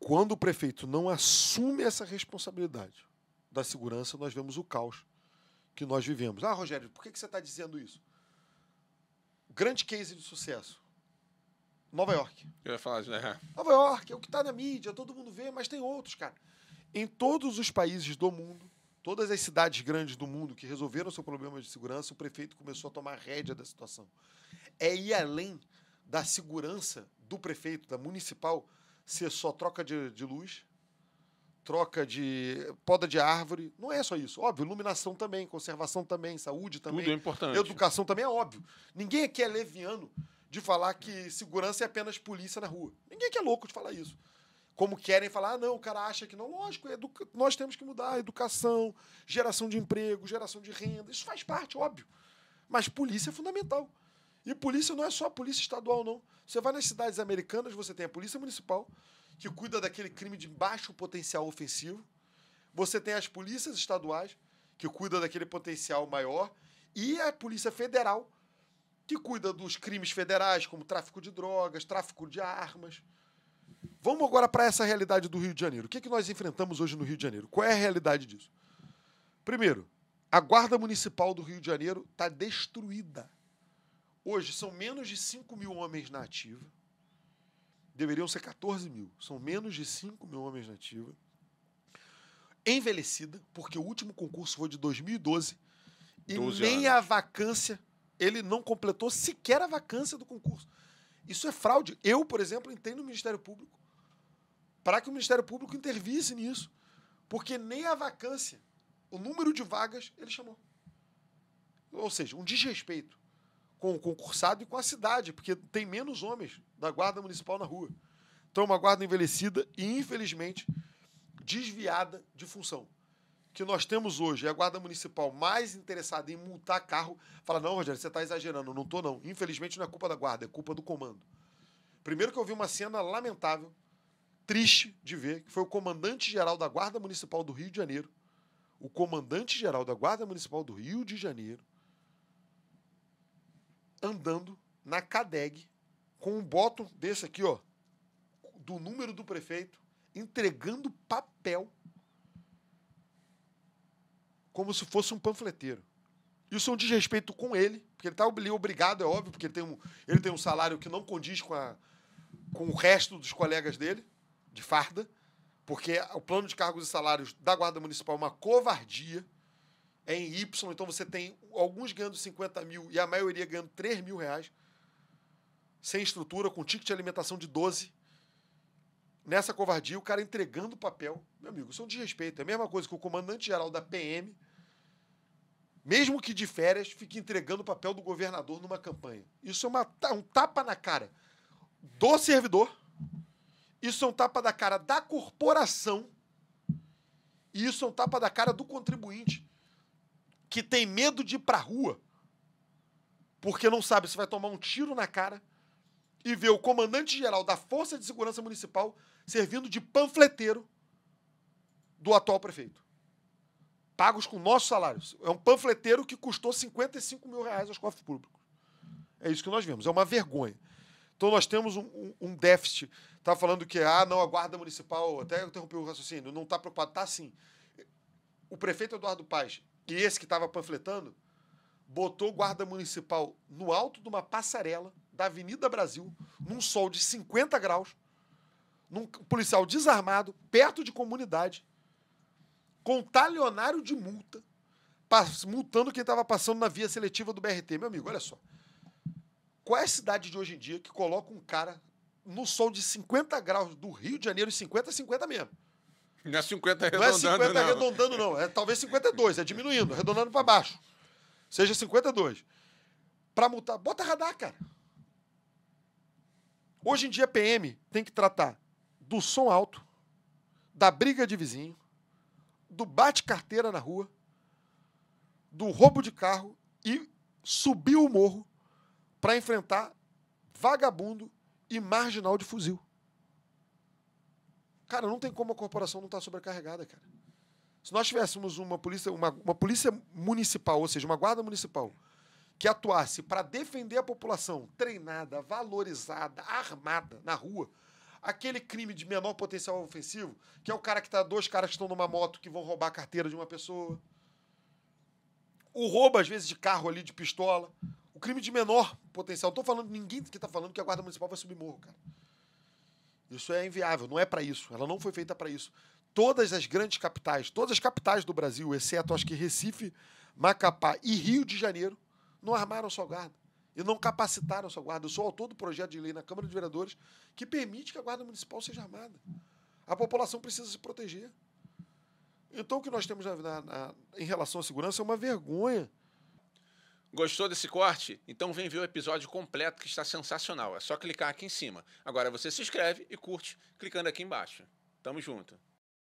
Quando o prefeito não assume essa responsabilidade da segurança, nós vemos o caos que nós vivemos. Ah, Rogério, por que você está dizendo isso? Grande case de sucesso. Nova York. Eu ia falar, né? Nova York é o que está na mídia, todo mundo vê, mas tem outros, cara. Em todos os países do mundo, todas as cidades grandes do mundo que resolveram seu problema de segurança, o prefeito começou a tomar rédea da situação. É ir além da segurança do prefeito, da municipal, ser só troca de, de luz, troca de poda de árvore. Não é só isso. Óbvio, iluminação também, conservação também, saúde também. Tudo é importante. Educação também é óbvio. Ninguém aqui é leviano de falar que segurança é apenas polícia na rua. Ninguém aqui é louco de falar isso. Como querem falar, ah, não, o cara acha que não. Lógico, é educa... nós temos que mudar. Educação, geração de emprego, geração de renda. Isso faz parte, óbvio. Mas polícia é fundamental. E polícia não é só a polícia estadual, não. Você vai nas cidades americanas, você tem a polícia municipal, que cuida daquele crime de baixo potencial ofensivo. Você tem as polícias estaduais, que cuida daquele potencial maior. E a polícia federal, que cuida dos crimes federais, como tráfico de drogas, tráfico de armas. Vamos agora para essa realidade do Rio de Janeiro. O que, é que nós enfrentamos hoje no Rio de Janeiro? Qual é a realidade disso? Primeiro, a Guarda Municipal do Rio de Janeiro está destruída. Hoje são menos de 5 mil homens na ativa. Deveriam ser 14 mil. São menos de 5 mil homens na ativa. Envelhecida, porque o último concurso foi de 2012 e nem anos. a vacância, ele não completou sequer a vacância do concurso. Isso é fraude. Eu, por exemplo, entrei no Ministério Público para que o Ministério Público intervisse nisso, porque nem a vacância, o número de vagas, ele chamou. Ou seja, um desrespeito com o concursado e com a cidade, porque tem menos homens da guarda municipal na rua. Então, é uma guarda envelhecida e, infelizmente, desviada de função. Que nós temos hoje é a guarda municipal mais interessada em multar carro. Fala, não, Rogério, você está exagerando. Não estou, não. Infelizmente, não é culpa da guarda, é culpa do comando. Primeiro que eu vi uma cena lamentável, triste de ver, que foi o comandante-geral da Guarda Municipal do Rio de Janeiro. O comandante-geral da Guarda Municipal do Rio de Janeiro andando na CADEG com um bottom desse aqui, ó, do número do prefeito, entregando papel como se fosse um panfleteiro. Isso é um desrespeito com ele, porque ele está obrigado, é óbvio, porque ele tem, um, ele tem um salário que não condiz com, a, com o resto dos colegas dele, de farda, porque o plano de cargos e salários da Guarda Municipal é uma covardia é em Y, então você tem alguns ganhando 50 mil e a maioria ganhando 3 mil reais, sem estrutura, com ticket de alimentação de 12. Nessa covardia, o cara entregando o papel. Meu amigo, isso é um desrespeito. É a mesma coisa que o comandante-geral da PM, mesmo que de férias, fique entregando o papel do governador numa campanha. Isso é uma, um tapa na cara do servidor, isso é um tapa da cara da corporação, e isso é um tapa da cara do contribuinte que tem medo de ir a rua porque não sabe se vai tomar um tiro na cara e ver o comandante-geral da Força de Segurança Municipal servindo de panfleteiro do atual prefeito. Pagos com nossos salários. É um panfleteiro que custou 55 mil reais aos cofres públicos. É isso que nós vemos. É uma vergonha. Então nós temos um, um, um déficit. Está falando que, ah, não, a guarda municipal, até interrompeu o raciocínio, não está preocupado Está sim. O prefeito Eduardo Paes que esse que estava panfletando, botou guarda municipal no alto de uma passarela da Avenida Brasil, num sol de 50 graus, num policial desarmado, perto de comunidade, com talionário de multa, multando quem estava passando na via seletiva do BRT. Meu amigo, olha só. Qual é a cidade de hoje em dia que coloca um cara no sol de 50 graus do Rio de Janeiro, 50 50 mesmo? Não é 50 arredondando, não. é 50 não. arredondando, não. É talvez 52, é diminuindo, arredondando para baixo. Seja 52. Para multar, bota radar, cara. Hoje em dia, PM tem que tratar do som alto, da briga de vizinho, do bate-carteira na rua, do roubo de carro e subir o morro para enfrentar vagabundo e marginal de fuzil. Cara, não tem como a corporação não estar tá sobrecarregada, cara. Se nós tivéssemos uma polícia, uma, uma polícia municipal, ou seja, uma guarda municipal, que atuasse para defender a população treinada, valorizada, armada na rua, aquele crime de menor potencial ofensivo, que é o cara que tá dois caras que estão numa moto que vão roubar a carteira de uma pessoa. O roubo às vezes de carro ali de pistola, o crime de menor potencial. Não tô falando ninguém que tá falando que a guarda municipal vai subir morro, cara. Isso é inviável, não é para isso. Ela não foi feita para isso. Todas as grandes capitais, todas as capitais do Brasil, exceto acho que Recife, Macapá e Rio de Janeiro, não armaram sua guarda e não capacitaram sua guarda. Eu sou autor do projeto de lei na Câmara de Vereadores que permite que a guarda municipal seja armada. A população precisa se proteger. Então, o que nós temos na, na, em relação à segurança é uma vergonha. Gostou desse corte? Então vem ver o episódio completo que está sensacional. É só clicar aqui em cima. Agora você se inscreve e curte clicando aqui embaixo. Tamo junto.